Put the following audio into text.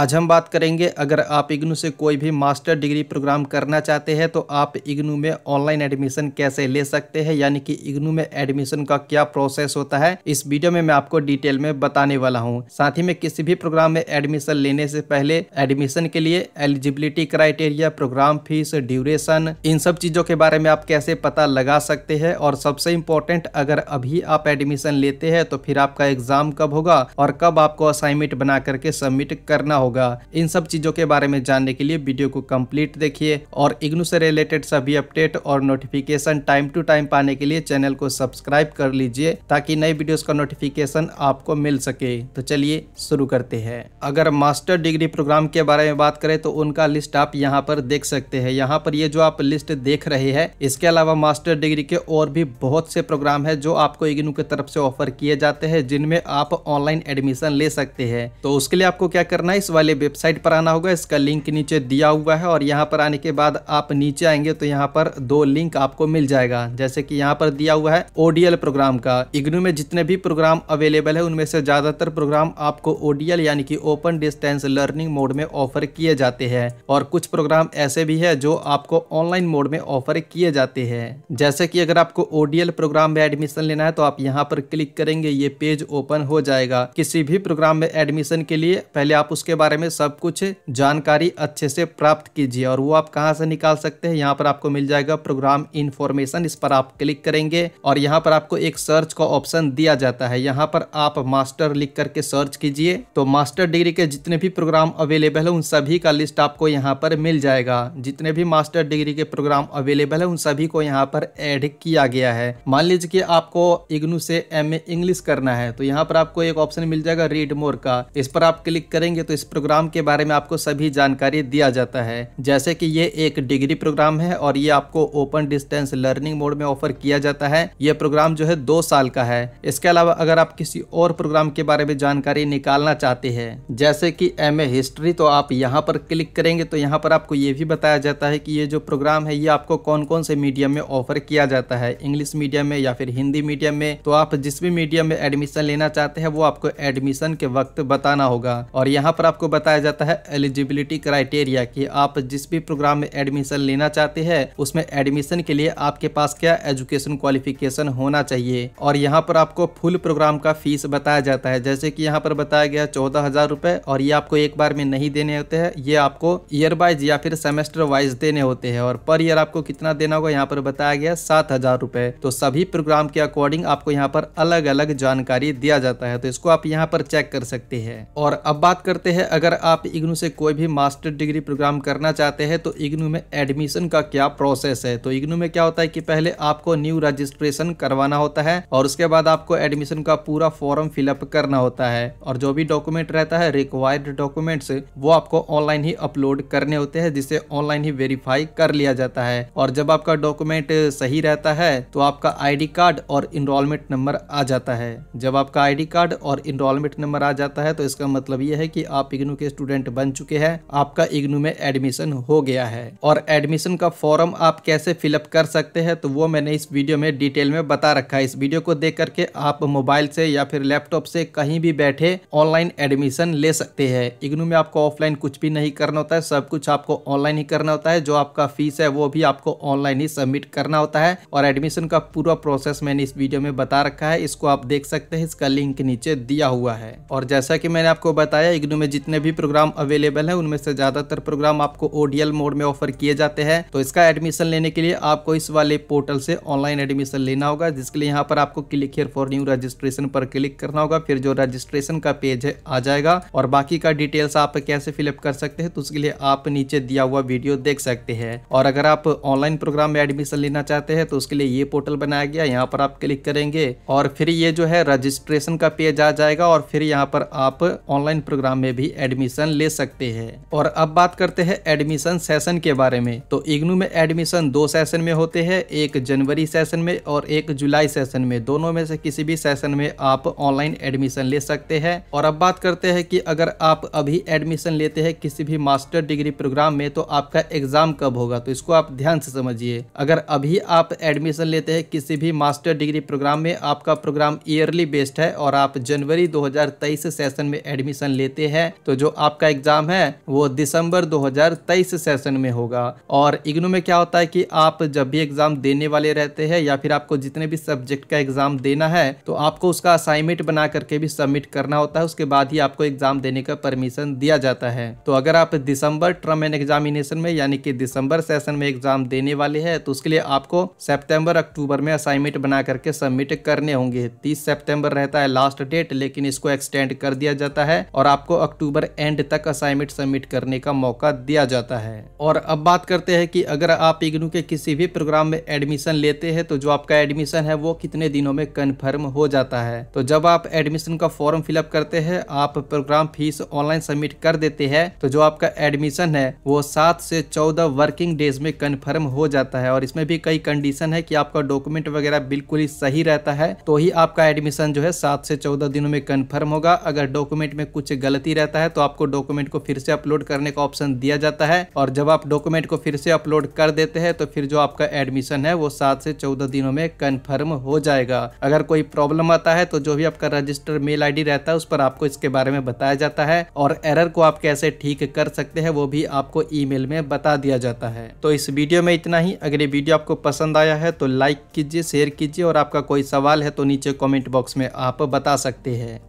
आज हम बात करेंगे अगर आप इग्नू से कोई भी मास्टर डिग्री प्रोग्राम करना चाहते हैं तो आप इग्नू में ऑनलाइन एडमिशन कैसे ले सकते हैं यानी कि इग्नू में एडमिशन का क्या प्रोसेस होता है इस वीडियो में मैं आपको डिटेल में बताने वाला हूं साथ ही में किसी भी प्रोग्राम में एडमिशन लेने से पहले एडमिशन के लिए eligibility criteria program fees duration इन सब चीजों के बारे में आप कैसे पता लगा सकते हैं और सबसे इम्पोर्टेंट अगर अभी आप एडमिशन लेते हैं तो फिर आपका एग्जाम कब होगा और कब आपको असाइनमेंट बना करके सबमिट करना होगा इन सब चीज़ों के बारे में जानने के लिए वीडियो को कम्प्लीट देखिए और इग्नू से रिलेटेड सभी अपडेट और नोटिफिकेशन टाइम टू टाइम पाने के लिए चैनल को सब्सक्राइब कर लीजिए ताकि नए वीडियोस का नोटिफिकेशन आपको मिल सके तो चलिए शुरू करते हैं अगर मास्टर डिग्री प्रोग्राम के बारे में बात करें तो उनका लिस्ट आप यहाँ पर देख सकते हैं यहाँ पर ये जो आप लिस्ट देख रहे हैं इसके अलावा मास्टर डिग्री के और भी बहुत से प्रोग्राम है जो आपको इग्नू की तरफ से ऑफर किए जाते हैं जिनमें आप ऑनलाइन एडमिशन ले सकते हैं तो उसके लिए आपको क्या करना है इस वाले वेबसाइट पर आना होगा इसका लिंक नीचे दिया हुआ है और यहाँ पर आने के बाद आप नीचे आएंगे तो यहाँ पर दो लिंक आपको मिल जाएगा जैसे कि यहाँ पर दिया हुआ है ओडीएल प्रोग्राम का इग्नू में जितने भी प्रोग्राम अवेलेबल है उनमें से ज़्यादातर प्रोग्राम आपको ओडीएल यानी कि ओपन डिस्टेंस लर्निंग मोड में ऑफर किए जाते हैं और कुछ प्रोग्राम ऐसे भी है जो आपको ऑनलाइन मोड में ऑफर किए जाते हैं जैसे की अगर आपको ओडीएल प्रोग्राम में एडमिशन लेना है तो आप यहाँ पर क्लिक करेंगे ये पेज ओपन हो जाएगा किसी भी प्रोग्राम में एडमिशन के लिए पहले आप उसके उसके बारे में सब कुछ जानकारी अच्छे से प्राप्त कीजिए और वो आप कहाँ से निकाल सकते हैं यहाँ पर आपको मिल जाएगा प्रोग्राम इन्फॉर्मेशन इस पर आप क्लिक करेंगे और यहाँ पर आपको एक सर्च का ऑप्शन दिया जाता है यहाँ पर आप मास्टर लिख करके सर्च कीजिए तो मास्टर डिग्री के जितने भी प्रोग्राम अवेलेबल है उन सभी का लिस्ट आपको यहाँ पर मिल जाएगा जितने भी मास्टर डिग्री के प्रोग्राम अवेलेबल है उन सभी को यहाँ पर एड किया गया है मान लीजिए कि आपको इग्नू से एम इंग्लिश करना है तो यहाँ पर आपको एक ऑप्शन मिल जाएगा रीड मोर का इस पर आप क्लिक करेंगे तो इस प्रोग्राम के बारे में आपको सभी जानकारी दिया जाता है जैसे कि ये एक डिग्री प्रोग्राम है और ये आपको ओपन डिस्टेंस लर्निंग मोड में ऑफर किया जाता है ये प्रोग्राम जो है दो साल का है इसके अलावा अगर आप किसी और प्रोग्राम के बारे में जानकारी निकालना चाहते हैं जैसे कि एम हिस्ट्री तो आप यहाँ पर क्लिक करेंगे तो यहाँ पर आपको ये भी बताया जाता है कि ये जो प्रोग्राम है ये आपको कौन कौन से मीडियम में ऑफर किया जाता है इंग्लिश मीडियम में या फिर हिंदी मीडियम में तो आप जिस भी मीडियम में एडमिशन लेना चाहते हैं वो आपको एडमिशन के वक्त बताना होगा और यहाँ पर आपको बताया जाता है एलिजिबिलिटी क्राइटेरिया कि आप जिस भी प्रोग्राम में एडमिशन लेना चाहते हैं उसमें एडमिशन के लिए आपके पास क्या एजुकेशन क्वालिफिकेशन होना चाहिए और यहाँ पर आपको फुल प्रोग्राम का फीस बताया जाता है जैसे कि यहाँ पर बताया गया चौदह हजार रुपए और ये आपको एक बार में नहीं देने होते हैं ये आपको ईयर वाइज या फिर सेमेस्टर वाइज देने होते हैं और पर ईयर आपको कितना देना होगा यहाँ पर बताया गया सात हजार रुपए तो सभी प्रोग्राम के अकॉर्डिंग आपको यहाँ पर अलग अलग जानकारी दिया जाता है तो इसको आप यहाँ पर चेक कर सकते हैं और अब बात करते हैं है अगर आप इग्नू से कोई भी मास्टर डिग्री प्रोग्राम करना चाहते हैं तो इग्नू में एडमिशन का क्या प्रोसेस है तो इग्नू में क्या होता है कि पहले आपको न्यू रजिस्ट्रेशन करवाना होता है और उसके बाद आपको एडमिशन का पूरा फॉर्म फिलअप करना होता है और जो भी डॉक्यूमेंट रहता है रिक्वायर्ड डॉक्यूमेंट्स वो आपको ऑनलाइन ही अपलोड करने होते हैं जिसे ऑनलाइन ही वेरीफाई कर लिया जाता है और जब आपका डॉक्यूमेंट सही रहता है तो आपका आई कार्ड और इनरोलमेंट नंबर आ जाता है जब आपका आई कार्ड और इनरोलमेंट नंबर आ जाता है तो इसका मतलब यह है कि आप इग्नू के स्टूडेंट बन चुके हैं आपका इग्नू में एडमिशन हो गया है और एडमिशन का फॉर्म आप कैसे फिलअप कर सकते हैं तो वो मैंने इस वीडियो में डिटेल में बता रखा है इस वीडियो को देख करके आप मोबाइल से या फिर लैपटॉप से कहीं भी बैठे ऑनलाइन एडमिशन ले सकते हैं इग्नू में आपको ऑफलाइन कुछ भी नहीं करना होता है सब कुछ आपको ऑनलाइन ही करना होता है जो आपका फीस है वो भी आपको ऑनलाइन ही सबमिट करना होता है और एडमिशन का पूरा प्रोसेस मैंने इस वीडियो में बता रखा है इसको आप देख सकते हैं इसका लिंक नीचे दिया हुआ है और जैसा कि मैंने आपको बताया इग्नू में जितने जितने भी प्रोग्राम अवेलेबल है उनमें से ज़्यादातर प्रोग्राम आपको ओडीएल मोड में ऑफर किए जाते हैं तो इसका एडमिशन लेने के लिए आपको इस वाले पोर्टल से ऑनलाइन एडमिशन लेना होगा जिसके लिए यहाँ पर आपको click here for new registration पर क्लिक करना होगा फिर जो रजिस्ट्रेशन का पेज है आ जाएगा और बाकी का डिटेल्स आप कैसे फिलअप कर सकते हैं तो उसके लिए आप नीचे दिया हुआ वीडियो देख सकते हैं और अगर आप ऑनलाइन प्रोग्राम में एडमिशन लेना चाहते हैं तो उसके लिए ये पोर्टल बनाया गया यहाँ पर आप क्लिक करेंगे और फिर ये जो है रजिस्ट्रेशन का पेज आ जाएगा और फिर यहाँ पर आप ऑनलाइन प्रोग्राम में भी एडमिशन ले सकते हैं और अब बात करते हैं एडमिशन सेशन के बारे में तो इग्नू में एडमिशन दो सेशन में होते हैं एक जनवरी सेशन में और एक जुलाई सेशन में दोनों में से किसी भी सेशन में आप ऑनलाइन एडमिशन ले सकते हैं और अब बात करते हैं कि अगर आप अभी एडमिशन लेते हैं किसी भी मास्टर डिग्री प्रोग्राम में तो आपका एग्जाम कब होगा तो इसको आप ध्यान से समझिए अगर अभी आप एडमिशन लेते हैं किसी भी मास्टर डिग्री प्रोग्राम में आपका प्रोग्राम ईयरली बेस्ड है और आप जनवरी 2023 सेशन में एडमिशन लेते हैं तो जो आपका एग्ज़ाम है वो दिसंबर 2023 सेशन में होगा और इग्नू में क्या होता है कि आप जब भी एग्ज़ाम देने वाले रहते हैं या फिर आपको जितने भी सब्जेक्ट का एग्ज़ाम देना है तो आपको उसका असाइनमेंट बना करके भी सबमिट करना होता है उसके बाद ही आपको एग्ज़ाम देने का परमिशन दिया जाता है तो अगर आप दिसंबर ट्रम एंड एग्जामिनेशन में यानी कि दिसंबर सेशन में एग्ज़ाम देने वाले हैं तो उसके लिए आपको सेप्टेम्बर अक्टूबर में असाइनमेंट बना करके सबमिट करने होंगे तीस सेप्टेम्बर रहता है लास्ट डेट लेकिन इसको एक्सटेंड कर दिया जाता है और आपको अक्टूबर अक्टूबर एंड तक असाइनमेंट सबमिट करने का मौका दिया जाता है और अब बात करते हैं कि अगर आप इग्नू के किसी भी प्रोग्राम में एडमिशन लेते हैं तो जो आपका एडमिशन है वो कितने दिनों में कन्फर्म हो जाता है तो जब आप एडमिशन का फॉर्म फिलअप करते हैं आप प्रोग्राम फीस ऑनलाइन सबमिट कर देते हैं तो जो आपका एडमिशन है वो सात से चौदह वर्किंग डेज में कन्फर्म हो जाता है और इसमें भी कई कंडीशन है कि आपका डॉक्यूमेंट वगैरह बिल्कुल ही सही रहता है तो ही आपका एडमिशन जो है सात से चौदह दिनों में कन्फर्म होगा अगर डॉक्यूमेंट में कुछ गलती रहता जाता है तो आपको डॉक्यूमेंट को फिर से अपलोड करने का ऑप्शन दिया जाता है और जब आप डॉक्यूमेंट को फिर से अपलोड कर देते हैं तो फिर जो आपका एडमिशन है वो सात से चौदह दिनों में कन्फर्म हो जाएगा अगर कोई प्रॉब्लम आता है तो जो भी आपका रजिस्टर मेल आई रहता है उस पर आपको इसके बारे में बताया जाता है और एरर को आप कैसे ठीक कर सकते हैं वो भी आपको ई में बता दिया जाता है तो इस वीडियो में इतना ही अगर ये वीडियो आपको पसंद आया है तो लाइक कीजिए शेयर कीजिए और आपका कोई सवाल है तो नीचे कमेंट बॉक्स में आप बता सकते हैं